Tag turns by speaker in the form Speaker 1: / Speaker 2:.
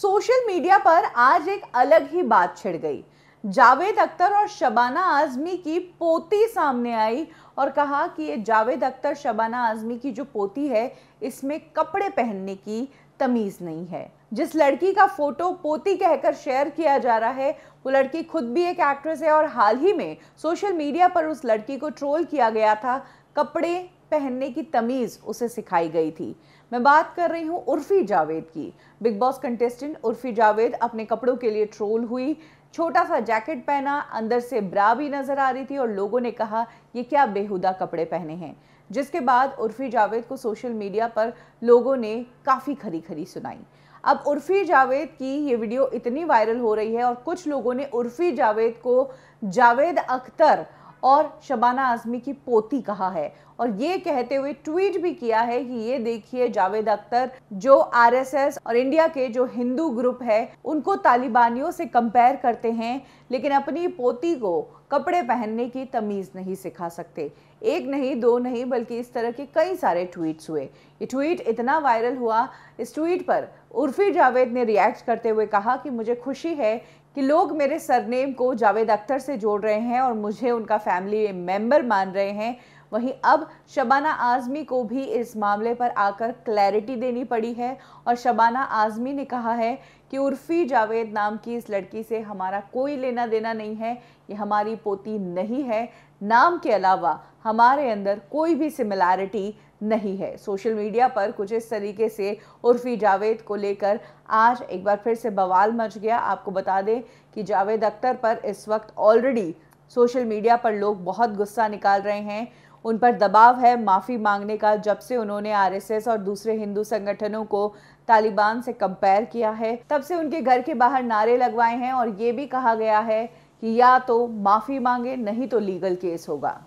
Speaker 1: social media पर आज एक अलग ही बात छिड़ गई जावेद अख्तर और शबाना आजमी की पोती सामने आई और कहा कि ये जावेद अख्तर शबाना आजमी की जो पोती है इसमें कपड़े पहनने की तमीज़ नहीं है जिस लड़की का फ़ोटो पोती कहकर शेयर किया जा रहा है वो लड़की खुद भी एक एक्ट्रेस है और हाल ही में सोशल मीडिया पर उस लड़की को ट्रोल किया गया था कपड़े पहनने की तमीज़ उसे सिखाई गई थी मैं बात कर रही हूँ उर्फी जावेद की Bigg Boss contestant Urfi Javed अपने कपड़ों के लिए ट्रोल हुई छोटा सा जैकेट पहना अंदर से ब्रा भी नज़र आ रही थी और लोगों ने कहा ये क्या बेहुदा कपड़े पहने हैं जिसके बाद उर्फी जावेद को सोशल मीडिया पर लोगों ने काफ़ी खरी खरी सुनाई अब उर्फी जावेद की ये वीडियो इतनी वायरल हो रही है और कुछ लोगों ने उर्फी जावेद को जावेद अख्तर और शबाना आजमी की पोती कहा है और ये कहते हुए ट्वीट भी किया है कि ये देखिए जावेद अख्तर जो आरएसएस और इंडिया के जो हिंदू ग्रुप है उनको तालिबानियों से कंपेयर करते हैं लेकिन अपनी पोती को कपड़े पहनने की तमीज़ नहीं सिखा सकते एक नहीं दो नहीं बल्कि इस तरह के कई सारे ट्वीट्स हुए ये ट्वीट इतना वायरल हुआ इस ट्वीट पर उर्फी जावेद ने रिएक्ट करते हुए कहा कि मुझे खुशी है कि लोग मेरे सरनेम को जावेद अख्तर से जोड़ रहे हैं और मुझे उनका फैमिली मेम्बर मान रहे हैं वहीं अब शबाना आज़मी को भी इस मामले पर आकर क्लैरिटी देनी पड़ी है और शबाना आज़मी ने कहा है कि उर्फी जावेद नाम की इस लड़की से हमारा कोई लेना देना नहीं है ये हमारी पोती नहीं है नाम के अलावा हमारे अंदर कोई भी सिमिलैरिटी नहीं है सोशल मीडिया पर कुछ इस तरीके से उर्फी जावेद को लेकर आज एक बार फिर से बवाल मच गया आपको बता दें कि जावेद अख्तर पर इस वक्त ऑलरेडी सोशल मीडिया पर लोग बहुत गुस्सा निकाल रहे हैं उन पर दबाव है माफ़ी मांगने का जब से उन्होंने आरएसएस और दूसरे हिंदू संगठनों को तालिबान से कंपेयर किया है तब से उनके घर के बाहर नारे लगवाए हैं और ये भी कहा गया है कि या तो माफ़ी मांगे नहीं तो लीगल केस होगा